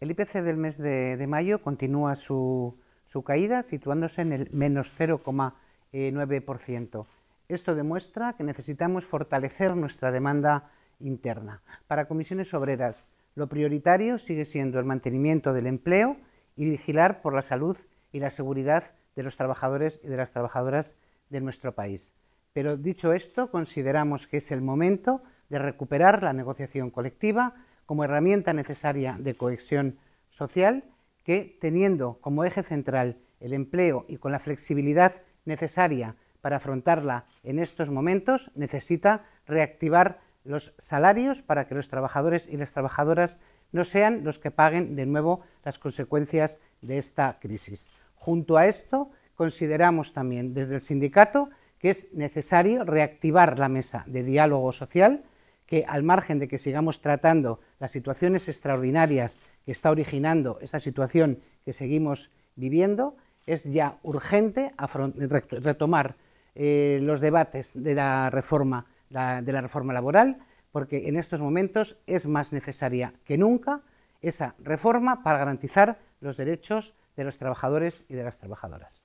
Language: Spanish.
El IPC del mes de, mayo continúa su, su, caída, situándose en el menos 0,9%. Esto demuestra que necesitamos fortalecer nuestra demanda interna. Para comisiones obreras, lo prioritario sigue siendo el mantenimiento del empleo y vigilar por la salud y la seguridad de los trabajadores y de las trabajadoras de nuestro país. Pero dicho esto, consideramos que es el momento de recuperar la negociación colectiva como herramienta necesaria de cohesión social que, teniendo como eje central el empleo y con la flexibilidad necesaria para afrontarla en estos momentos, necesita reactivar los salarios para que los trabajadores y las trabajadoras no sean los que paguen de nuevo las consecuencias de esta crisis. Junto a esto, consideramos también desde el sindicato que es necesario reactivar la mesa de diálogo social que al margen de que sigamos tratando las situaciones extraordinarias que está originando esa situación que seguimos viviendo, es ya urgente retomar eh, los debates de la reforma, de la reforma laboral, porque en estos momentos es más necesaria que nunca esa reforma para garantizar los derechos de los trabajadores y de las trabajadoras.